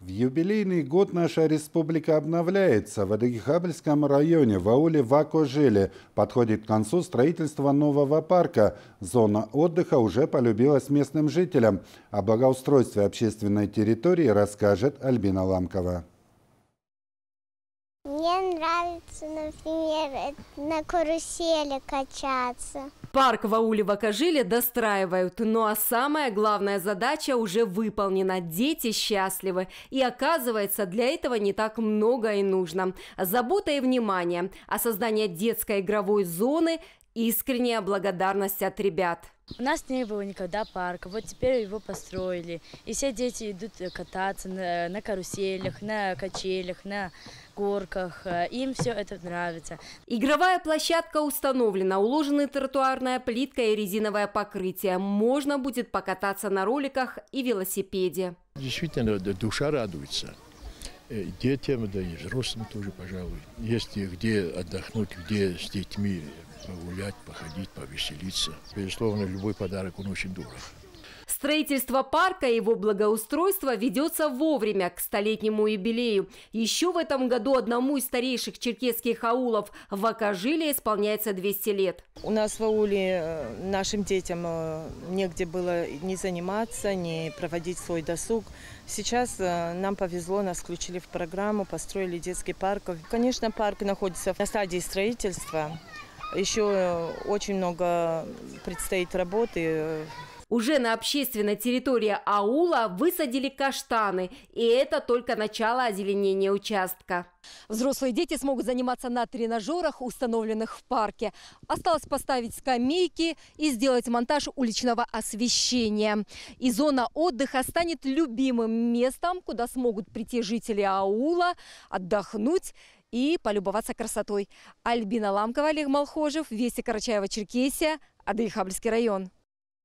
В юбилейный год наша республика обновляется. В Адыгихабльском районе в ауле Вакожеле подходит к концу строительство нового парка. Зона отдыха уже полюбилась местным жителям. О благоустройстве общественной территории расскажет Альбина Ламкова. Мне нравится, например, на карусели качаться. Парк в ауле Вакажиле достраивают, ну а самая главная задача уже выполнена. Дети счастливы. И оказывается, для этого не так много и нужно. Забота и внимание. А создание детской игровой зоны искренняя благодарность от ребят. У нас не было никогда парка, вот теперь его построили. И все дети идут э, кататься на, на каруселях, на качелях, на горках. Э, им все это нравится. Игровая площадка установлена, уложены тротуарная плитка и резиновое покрытие. Можно будет покататься на роликах и велосипеде. Действительно, душа радуется. Э, детям, да и взрослым тоже, пожалуй. Есть где отдохнуть, где с детьми погулять, походить, повеселиться. Безусловно, любой подарок, он очень дорог. Строительство парка и его благоустройство ведется вовремя к столетнему юбилею. Еще в этом году одному из старейших черкесских аулов в Акажиле исполняется 200 лет. У нас в ауле э, нашим детям э, негде было не заниматься, не проводить свой досуг. Сейчас э, нам повезло, нас включили в программу, построили детский парк. Конечно, парк находится на стадии строительства. Еще очень много предстоит работы уже на общественной территории аула высадили каштаны, и это только начало озеленения участка. Взрослые дети смогут заниматься на тренажерах, установленных в парке. Осталось поставить скамейки и сделать монтаж уличного освещения. И зона отдыха станет любимым местом, куда смогут прийти жители аула, отдохнуть и полюбоваться красотой. Альбина Ламкова, Олег Малхожев, Вести Карачаева, Черкесия, Адыхабльский район.